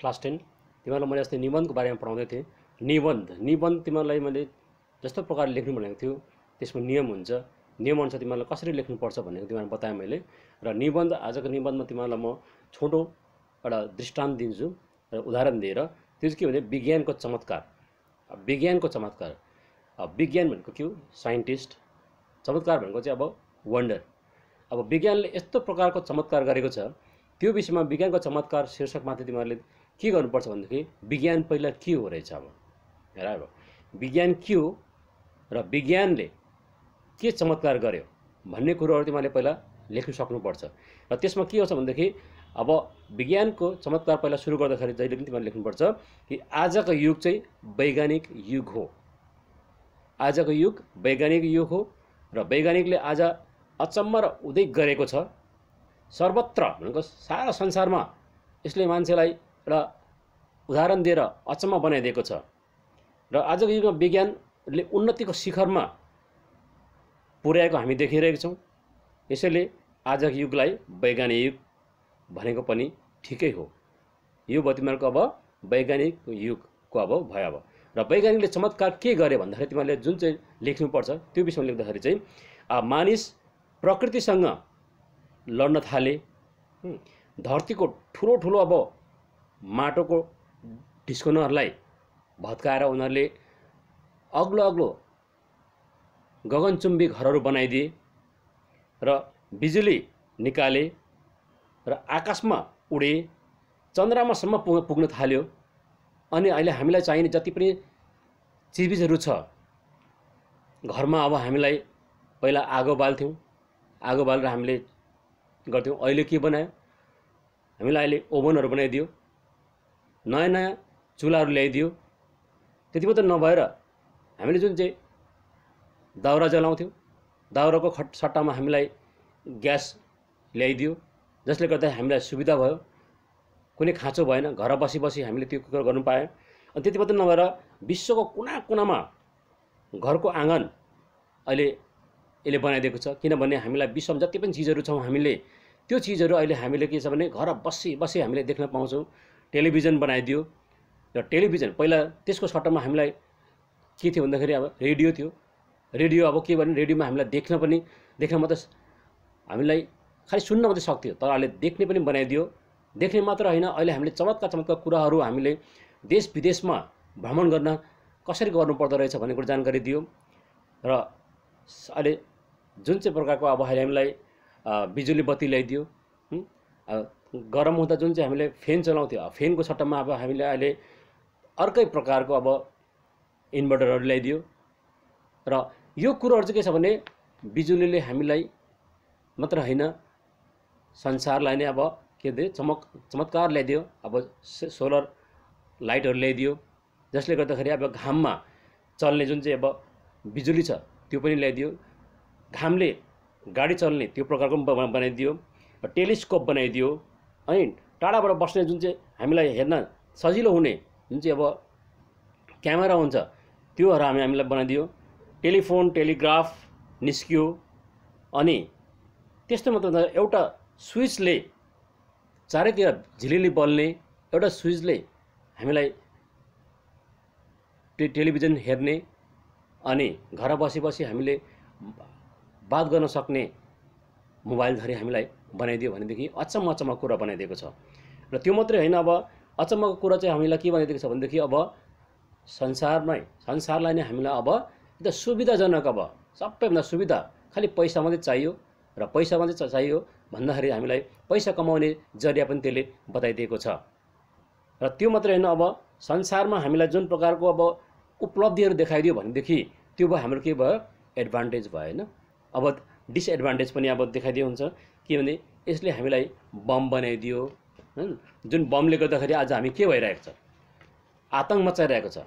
class ten तिमीहरूलाई मैले अस्ति निबन्धको बारेमा पढाउँदै थिएँ निबन्ध निबन्ध तिमीहरूलाई मैले जस्तो प्रकारले लेख्नु भनेको थियो त्यसमा नियम हुन्छ नियमअनुसार तिमीहरूलाई कसरी लेख्नुपर्छ भनेको तिमीहरूलाई बताएँ मैले र निबन्ध आजको निबन्धमा तिमीहरूलाई म छोटो एउटा दृष्टान्त दिन्छु र उदाहरण दिएर त्यो चाहिँ के भने विज्ञानको चमत्कार विज्ञानको चमत्कार विज्ञान भनेको के हो साइन्टिस्ट चमत्कार भनेको चाहिँ अब वन्डर अब विज्ञानले यस्तो प्रकारको चमत्कार गरेको छ त्यो विषयमा विज्ञानको चमत्कार शीर्षकमाथि तिमीहरूले के गर्नुपर्छ भनेदेखि विज्ञान पहिला के हो रहेछ अब हेर अब विज्ञान के हो र विज्ञानले के चमत्कार गर्यो भन्ने कुरोहरू तिमीहरूले पहिला लेख्नु सक्नुपर्छ र त्यसमा के आउँछ भनेदेखि अब विज्ञानको चमत्कार पहिला सुरु गर्दाखेरि जहिले पनि तिमीहरूले लेख्नुपर्छ कि आजको युग चाहिँ वैज्ञानिक युग हो आजको युग वैज्ञानिक युग हो र वैज्ञानिकले आज अचम्म र उदय गरेको छ सर्वत्र भनेको सारा संसारमा यसले मान्छेलाई र उदाहरण दिएर अचम्म बनाइदिएको छ र आजको युगमा विज्ञानले उन्नतिको शिखरमा पुर्याएको हामी देखिरहेको छौँ यसैले आजको युगलाई वैज्ञानिक युग भनेको पनि ठिकै हो यो तिमीहरूको अब वैज्ञानिक युगको अब भयो अब र वैज्ञानिकले चमत्कार के गरे भन्दाखेरि तिमीहरूले जुन चाहिँ लेख्नुपर्छ त्यो विषयमा लेख्दाखेरि चाहिँ मानिस प्रकृतिसँग लड्न थाले धरतीको ठुलो ठुलो अब माटोको ढिस्कनहरूलाई भत्काएर उनीहरूले अग्लो अग्लो गगनचुम्बी घरहरू बनाइदिए र बिजुली निकाले र आकाशमा उडे चन्द्रमासम्म पुग पुग्न थाल्यो अनि अहिले हामीलाई चाहिने जति पनि चिजबिजहरू छ घरमा अब हामीलाई पहिला आगो बाल्थ्यौँ आगो बालेर हामीले गर्थ्यौँ अहिले के बनायो हामीलाई अहिले ओभनहरू बनाइदियो नयाँ नयाँ चुलाहरू ल्याइदियो त्यति मात्र नभएर हामीले जुन चाहिँ दाउरा जलाउँथ्यौँ दाउराको खट सट्टामा हामीलाई ग्यास ल्याइदियो जसले गर्दा हामीलाई सुविधा भयो कुनै खाँचो भएन घर बसी बसी हामीले त्यो कुकर गर्नु पायौँ अनि त्यति मात्र नभएर विश्वको कुना कुनामा घरको आँगन अहिले यसले बनाइदिएको छ किनभने हामीलाई विश्वमा जति पनि चिजहरू छौँ हामीले त्यो चिजहरू अहिले हामीले के छ भने घर बसी बसी हामीले देख्न पाउँछौँ टेलिभिजन बनाइदियो र टेलिभिजन पहिला त्यसको सट्टामा हामीलाई के थियो भन्दाखेरि अब रेडियो थियो रेडियो अब के भने रेडियोमा हामीलाई देख्न पनि देख्न मात्र हामीलाई खालि सुन्न मात्रै सक्थ्यो तर अहिले देख्ने पनि बनाइदियो देख्ने मात्र होइन अहिले हामीले चमत्कार चमत्कार कुराहरू हामीले देश विदेशमा भ्रमण गर्न कसरी गर्नुपर्दो रहेछ भन्ने कुरो जानकारी दियो र अहिले जुन चाहिँ प्रकारको अब अहिले हामीलाई बिजुली बत्ती ल्याइदियो गरम हुँदा जुन चाहिँ हामीले फ्यान चलाउँथ्यो फ्यानको सट्टामा अब हामीले अहिले अर्कै प्रकारको अब इन्भर्टरहरू ल्याइदियो र यो कुरोहरू चाहिँ के छ भने बिजुलीले हामीलाई मात्र होइन संसारलाई नै अब के दियो चमक चमत्कार ल्याइदियो अब सोलर लाइटहरू ल्याइदियो जसले गर्दाखेरि अब घाममा चल्ने जुन चाहिँ अब बिजुली छ त्यो पनि ल्याइदियो घामले गाडी चल्ने त्यो प्रकारको पनि बनाइदियो टेलिस्कोप बनाइदियो अनि टाढाबाट बस्ने जुन चाहिँ हामीलाई हेर्न सजिलो हुने जुन चाहिँ अब क्यामेरा हुन्छ त्योहरू हामी हामीलाई बनाइदियो टेलिफोन टेलिग्राफ निस्कियो अनि त्यस्तो मात्र एउटा स्विचले चारैतिर झिलिली बल्ने एउटा स्विचले हामीलाई टे टेलिभिजन हेर्ने अनि घर बसी बसी हामीले बात गर्न सक्ने मोबाइल मोबाइलधरि हामीलाई बनाइदियो भनेदेखि अचम्म अचम्म कुरा बनाइदिएको छ र त्यो मात्रै होइन अब अचम्मको कुरा चाहिँ हामीलाई के बनाइदिएको छ भनेदेखि अब संसारमै संसारलाई नै हामीलाई अब एकदम सुविधाजनक अब सबैभन्दा सुविधा खालि पैसा मात्रै चाहियो र पैसा मात्रै चाहियो भन्दाखेरि हामीलाई पैसा कमाउने जरिया पनि त्यसले बताइदिएको छ र त्यो मात्रै होइन अब संसारमा हामीलाई जुन प्रकारको अब उपलब्धिहरू देखाइदियो भनेदेखि त्यो भयो हाम्रो के भयो एडभान्टेज भयो होइन अब डिसएडभान्टेज पनि अब देखाइदियो हुन्छ किनभने यसले हामीलाई बम बनाइदियो होइन जुन बमले गर्दाखेरि आज हामी के भइरहेको छ आतङ्क मचाइरहेको छ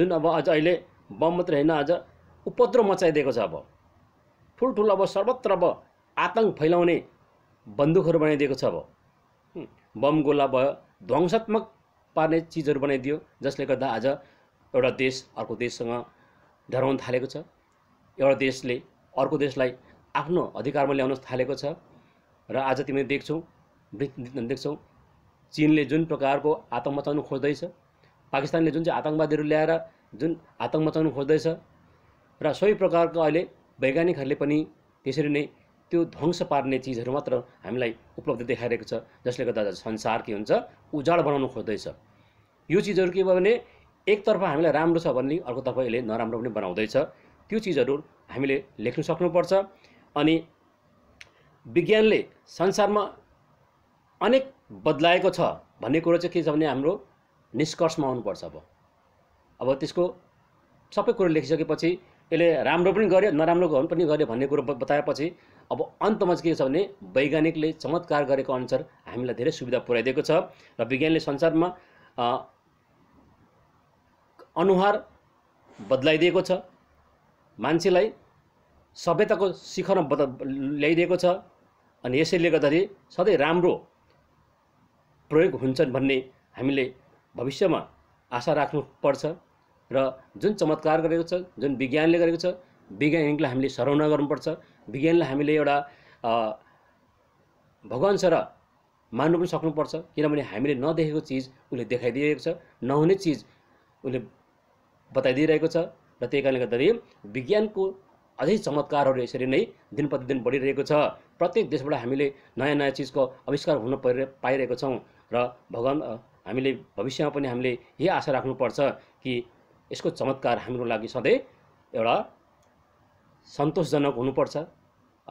जुन अब आज अहिले बम मात्र होइन आज उपद्रव मचाइदिएको छ अब ठुल्ठुलो अब सर्वत्र अब आतङ्क फैलाउने बन्दुकहरू बनाइदिएको छ अब बम गोला भयो ध्वंसात्मक पार्ने चिजहरू बनाइदियो जसले गर्दा आज एउटा देश अर्को देशसँग डराउन थालेको छ एउटा देशले अर्को देशलाई आफ्नो अधिकारमा ल्याउन थालेको छ र आज तिमी देख्छौ देख्छौ चिनले जुन प्रकारको आतङ्क मचाउनु खोज्दैछ पाकिस्तानले जुन चाहिँ आतङ्कवादीहरू ल्याएर जुन आतङ्क मचाउनु खोज्दैछ र सबै प्रकारको अहिले वैज्ञानिकहरूले पनि त्यसरी नै त्यो ध्वंस पार्ने चिजहरू मात्र हामीलाई उपलब्ध देखाइरहेको छ जसले गर्दा संसार के हुन्छ उजाड बनाउनु खोज्दैछ यो चिजहरू के भयो भने एकतर्फ हामीलाई राम्रो छ भन्ने अर्कोतर्फ यसले नराम्रो पनि बनाउँदैछ त्यो चिजहरू हामीले लेख्नु सक्नुपर्छ अनि विज्ञानले संसारमा अनेक बदलाएको छ भन्ने कुरो चाहिँ के छ भने हाम्रो निष्कर्षमा आउनुपर्छ अब अब त्यसको सबै कुरो लेखिसकेपछि यसले राम्रो पनि गर्यो नराम्रो पनि गर्यो भन्ने कुरो बताएपछि अब अन्तमा चाहिँ के छ भने वैज्ञानिकले चमत्कार गरेको अनुसार हामीलाई धेरै सुविधा पुऱ्याइदिएको छ र विज्ञानले संसारमा अनुहार बदलाइदिएको छ मान्छेलाई सभ्यताको शिखरमा बता ल्याइदिएको छ अनि यसैले गर्दाखेरि सधैँ राम्रो प्रयोग हुन्छन् भन्ने हामीले भविष्यमा आशा राख्नुपर्छ र जुन चमत्कार गरेको छ जुन विज्ञानले गरेको छ विज्ञानलाई हामीले सराहना गर्नुपर्छ विज्ञानलाई हामीले एउटा भगवान् सर मान्नु पनि सक्नुपर्छ किनभने हामीले नदेखेको चिज उसले देखाइदिइरहेको छ नहुने चिज उसले बताइदिइरहेको छ र त्यही कारणले गर्दाखेरि विज्ञानको अझै चमत्कारहरू यसरी नै दिन प्रतिदिन बढिरहेको छ प्रत्येक देशबाट हामीले नयाँ नयाँ चिजको आविष्कार हुन परि पाइरहेको छौँ र भगवान् हामीले भविष्यमा पनि हामीले यही आशा राख्नुपर्छ कि यसको चमत्कार हाम्रो लागि सधैँ एउटा सन्तोषजनक हुनुपर्छ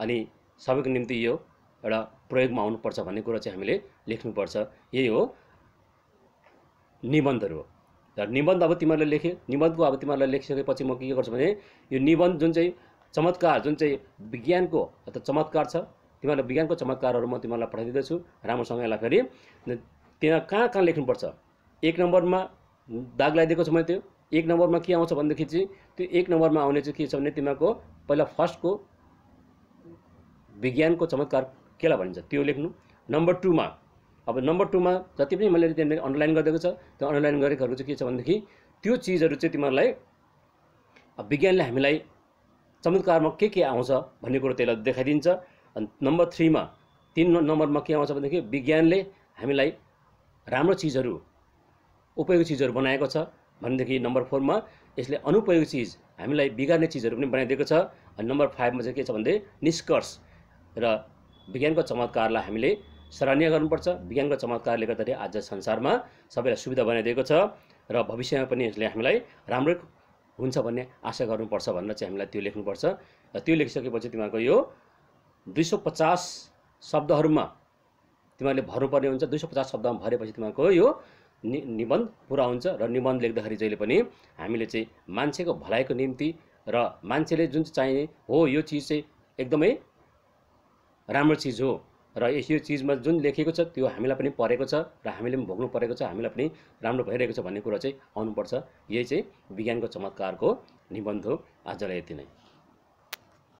अनि सबैको निम्ति यो एउटा प्रयोगमा आउनुपर्छ भन्ने कुरा चाहिँ हामीले लेख्नुपर्छ यही हो निबन्धहरू हो र निबन्ध अब तिमीहरूले लेखे निबन्धको अब तिमीहरूलाई लेखिसकेपछि म के गर्छु भने यो निबन्ध जुन चाहिँ चमत्कार जुन चाहिँ विज्ञानको अथवा चमत्कार छ तिमीहरूलाई विज्ञानको चमत्कारहरू म तिमीहरूलाई पठाइदिँदैछु राम्रोसँग यसलाई फेरि त्यहाँ कहाँ कहाँ लेख्नुपर्छ एक नम्बरमा दाग लगाइदिएको छु मैले त्यो एक नम्बरमा के आउँछ भनेदेखि चाहिँ त्यो एक नम्बरमा आउने चाहिँ के छ भने तिमीहरूको पहिला फर्स्टको विज्ञानको चमत्कार केलाई भनिन्छ त्यो लेख्नु नम्बर टूमा अब नम्बर टूमा जति पनि मैले त्यहाँनिर अनलाइन गरिदिएको छ त्यो अनलाइन गरेकोहरू चाहिँ के छ भनेदेखि त्यो चिजहरू चाहिँ तिमीहरूलाई विज्ञानले हामीलाई चमत्कारमा के के आउँछ भन्ने कुरो त्यसलाई देखाइदिन्छ अनि नम्बर थ्रीमा तिन नम्बरमा के आउँछ भनेदेखि विज्ञानले हामीलाई राम्रो चिजहरू उपयोगी चिजहरू बनाएको छ भनेदेखि नम्बर फोरमा यसले अनुपयोगी चिज हामीलाई बिगार्ने चिजहरू पनि बनाइदिएको छ अनि नम्बर फाइभमा चाहिँ के छ भने निष्कर्ष र विज्ञानको चमत्कारलाई हामीले सराहनीय गर्नुपर्छ विज्ञानको चमत्कारले गर्दाखेरि आज संसारमा सबैलाई सुविधा बनाइदिएको छ र भविष्यमा पनि यसले हामीलाई राम्रै हुन्छ भन्ने आशा गर्नुपर्छ भनेर चाहिँ हामीलाई त्यो लेख्नुपर्छ र त्यो लेखिसकेपछि तिमीहरूको यो दुई सौ पचास शब्दहरूमा तिमीहरूले भर्नुपर्ने हुन्छ दुई सौ पचास शब्दमा भरेपछि तिमीहरूको यो नि निबन्ध पुरा हुन्छ र निबन्ध लेख्दाखेरि जहिले पनि हामीले चाहिँ मान्छेको भलाइको निम्ति र मान्छेले जुन चाहिँ चाहिने हो यो चिज चाहिँ एकदमै राम्रो चिज हो र यो चिजमा जुन लेखेको छ त्यो हामीलाई पनि परेको छ र हामीले पनि भोग्नु परेको छ हामीलाई पनि राम्रो भइरहेको छ भन्ने कुरा चाहिँ आउनुपर्छ यही चाहिँ विज्ञानको चमत्कारको निबन्ध हो आजलाई यति नै